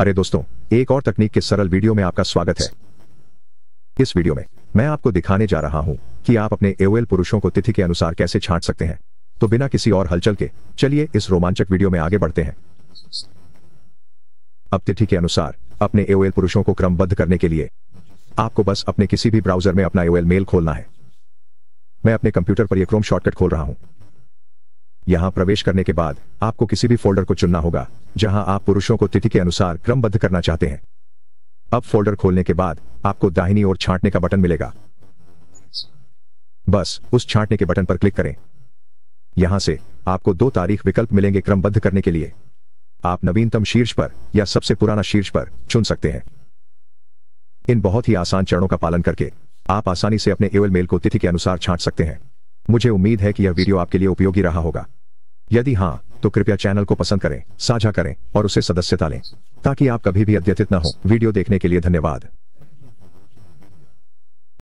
अरे दोस्तों एक और तकनीक के सरल वीडियो में आपका स्वागत है इस वीडियो में मैं आपको दिखाने जा रहा हूं कि आप अपने एओएल पुरुषों को तिथि के अनुसार कैसे छांट सकते हैं तो बिना किसी और हलचल के चलिए इस रोमांचक वीडियो में आगे बढ़ते हैं अब तिथि के अनुसार अपने एओएल पुरुषों को क्रमबद्ध करने के लिए आपको बस अपने किसी भी ब्राउजर में अपना एओएल मेल खोलना है मैं अपने कंप्यूटर पर यह क्रोम शॉर्टकट खोल रहा हूं यहाँ प्रवेश करने के बाद आपको किसी भी फोल्डर को चुनना होगा जहाँ आप पुरुषों को तिथि के अनुसार क्रमबद्ध करना चाहते हैं अब फोल्डर खोलने के बाद आपको दाहिनी ओर छांटने का बटन मिलेगा बस उस छांटने के बटन पर क्लिक करें यहां से आपको दो तारीख विकल्प मिलेंगे क्रमबद्ध करने के लिए आप नवीनतम शीर्ष पर या सबसे पुराना शीर्ष पर चुन सकते हैं इन बहुत ही आसान चरणों का पालन करके आप आसानी से अपने एवल मेल को तिथि के अनुसार छांट सकते हैं मुझे उम्मीद है कि यह वीडियो आपके लिए उपयोगी रहा होगा यदि हाँ तो कृपया चैनल को पसंद करें साझा करें और उसे सदस्यता लें ताकि आप कभी भी अद्यतित न हो वीडियो देखने के लिए धन्यवाद